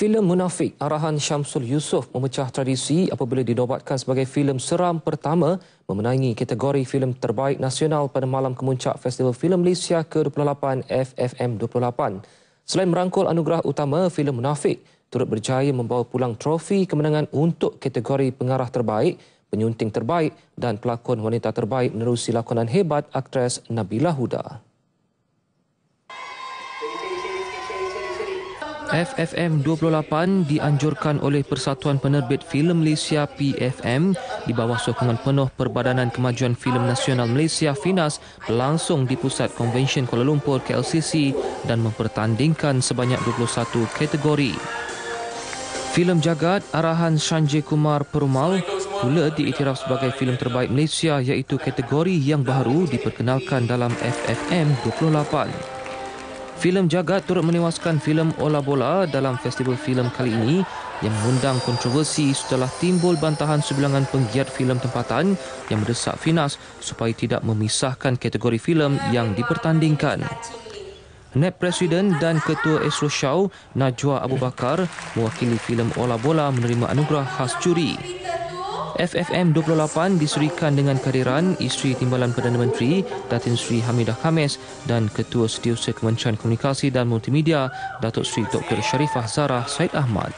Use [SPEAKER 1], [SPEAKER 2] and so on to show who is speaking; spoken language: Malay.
[SPEAKER 1] Filem Munafik arahan Syamsul Yusof memecah tradisi apabila dinobatkan sebagai filem seram pertama memenangi kategori filem terbaik nasional pada malam kemuncak Festival Filem Malaysia ke-28 FFM 28. Selain merangkul anugerah utama, filem Munafik turut berjaya membawa pulang trofi kemenangan untuk kategori pengarah terbaik, penyunting terbaik dan pelakon wanita terbaik menerusi lakonan hebat aktris Nabila Huda. FFM 28 dianjurkan oleh Persatuan Penerbit Filem Malaysia PFM di bawah sokongan penuh Perbadanan Kemajuan Filem Nasional Malaysia FINAS berlangsung di Pusat Konvensyen Kuala Lumpur KLCC dan mempertandingkan sebanyak 21 kategori. Filem Jagat arahan Sanjay Kumar Perumal pula diiktiraf sebagai filem terbaik Malaysia iaitu kategori yang baru diperkenalkan dalam FFM 28. Filem Jagat turut menewaskan filem Ola Bola dalam festival filem kali ini yang mengundang kontroversi setelah timbul bantahan sebilangan penggiat filem tempatan yang mendesak Finas supaya tidak memisahkan kategori filem yang dipertandingkan. Net Presiden dan Ketua Esro Shaw, Najwa Abu Bakar, mewakili filem Ola Bola menerima anugerah khas juri. FFM 28 diserikan dengan kehadiran isteri Timbalan Perdana Menteri Datin Sri Hamidah Khamis dan Ketua Setiausaha Kementerian Komunikasi dan Multimedia Datuk Sri Dr.
[SPEAKER 2] Sharifah Zara Said Ahmad.